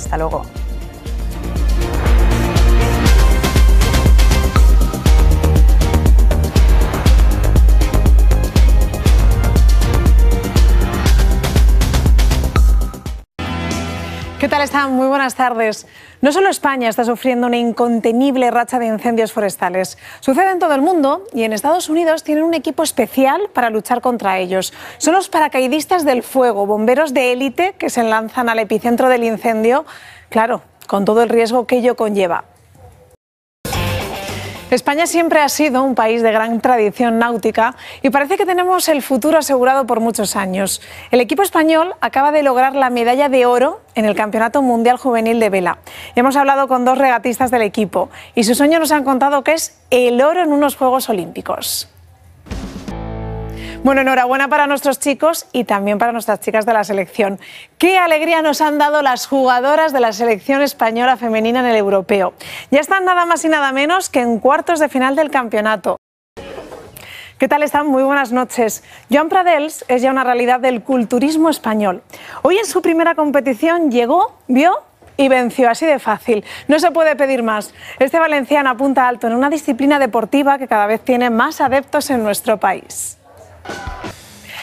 Hasta luego. están? Muy buenas tardes. No solo España está sufriendo una incontenible racha de incendios forestales. Sucede en todo el mundo y en Estados Unidos tienen un equipo especial para luchar contra ellos. Son los paracaidistas del fuego, bomberos de élite que se lanzan al epicentro del incendio, claro, con todo el riesgo que ello conlleva. España siempre ha sido un país de gran tradición náutica y parece que tenemos el futuro asegurado por muchos años. El equipo español acaba de lograr la medalla de oro en el Campeonato Mundial Juvenil de Vela. Hemos hablado con dos regatistas del equipo y su sueño nos han contado que es el oro en unos Juegos Olímpicos. Bueno, enhorabuena para nuestros chicos y también para nuestras chicas de la selección. Qué alegría nos han dado las jugadoras de la selección española femenina en el europeo. Ya están nada más y nada menos que en cuartos de final del campeonato. ¿Qué tal están? Muy buenas noches. Joan Pradels es ya una realidad del culturismo español. Hoy en su primera competición llegó, vio y venció así de fácil. No se puede pedir más. Este valenciano apunta alto en una disciplina deportiva que cada vez tiene más adeptos en nuestro país.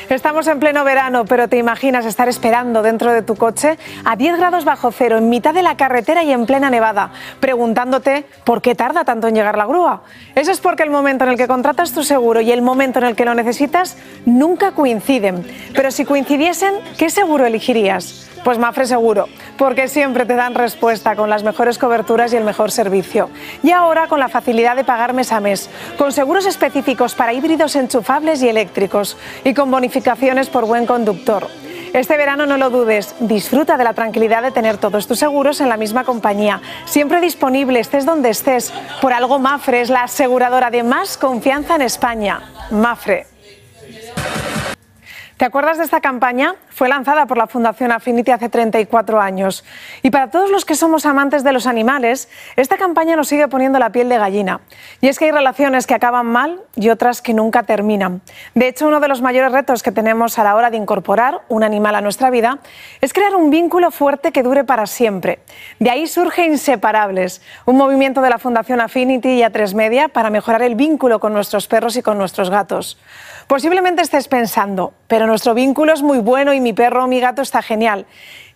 Estamos en pleno verano, pero ¿te imaginas estar esperando dentro de tu coche a 10 grados bajo cero, en mitad de la carretera y en plena nevada, preguntándote por qué tarda tanto en llegar la grúa? Eso es porque el momento en el que contratas tu seguro y el momento en el que lo necesitas nunca coinciden. Pero si coincidiesen, ¿qué seguro elegirías? Pues Mafre seguro, porque siempre te dan respuesta con las mejores coberturas y el mejor servicio. Y ahora con la facilidad de pagar mes a mes, con seguros específicos para híbridos enchufables y eléctricos y con bonificaciones por buen conductor. Este verano no lo dudes, disfruta de la tranquilidad de tener todos tus seguros en la misma compañía, siempre disponible, estés donde estés. Por algo Mafre es la aseguradora de más confianza en España. Mafre. ¿Te acuerdas de esta campaña? fue lanzada por la Fundación Affinity hace 34 años. Y para todos los que somos amantes de los animales, esta campaña nos sigue poniendo la piel de gallina. Y es que hay relaciones que acaban mal y otras que nunca terminan. De hecho, uno de los mayores retos que tenemos a la hora de incorporar un animal a nuestra vida es crear un vínculo fuerte que dure para siempre. De ahí surge Inseparables, un movimiento de la Fundación Affinity y A3 Media para mejorar el vínculo con nuestros perros y con nuestros gatos. Posiblemente estés pensando, pero nuestro vínculo es muy bueno y mi perro o mi gato está genial.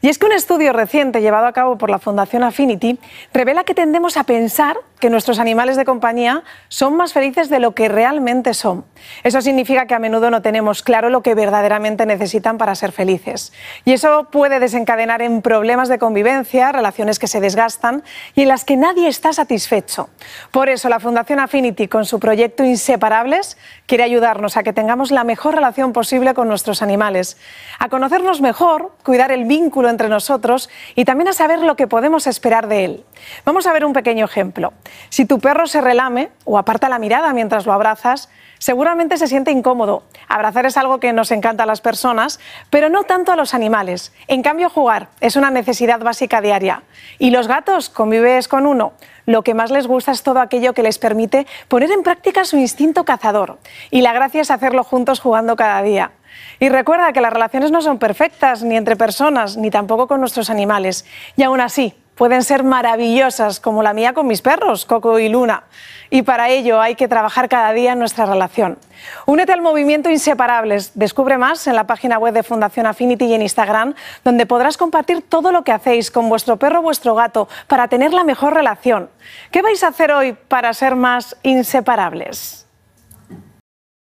Y es que un estudio reciente llevado a cabo por la Fundación Affinity revela que tendemos a pensar que nuestros animales de compañía son más felices de lo que realmente son. Eso significa que a menudo no tenemos claro lo que verdaderamente necesitan para ser felices. Y eso puede desencadenar en problemas de convivencia, relaciones que se desgastan y en las que nadie está satisfecho. Por eso la Fundación Affinity, con su proyecto Inseparables, quiere ayudarnos a que tengamos la mejor relación posible con nuestros animales, a conocernos mejor, cuidar el vínculo entre nosotros y también a saber lo que podemos esperar de él. Vamos a ver un pequeño ejemplo. Si tu perro se relame o aparta la mirada mientras lo abrazas, seguramente se siente incómodo. Abrazar es algo que nos encanta a las personas, pero no tanto a los animales. En cambio, jugar es una necesidad básica diaria. Y los gatos, convives con uno, lo que más les gusta es todo aquello que les permite poner en práctica su instinto cazador. Y la gracia es hacerlo juntos jugando cada día. Y recuerda que las relaciones no son perfectas, ni entre personas, ni tampoco con nuestros animales. Y aún así, pueden ser maravillosas, como la mía con mis perros, Coco y Luna. Y para ello hay que trabajar cada día en nuestra relación. Únete al movimiento Inseparables. Descubre más en la página web de Fundación Affinity y en Instagram, donde podrás compartir todo lo que hacéis con vuestro perro o vuestro gato para tener la mejor relación. ¿Qué vais a hacer hoy para ser más inseparables?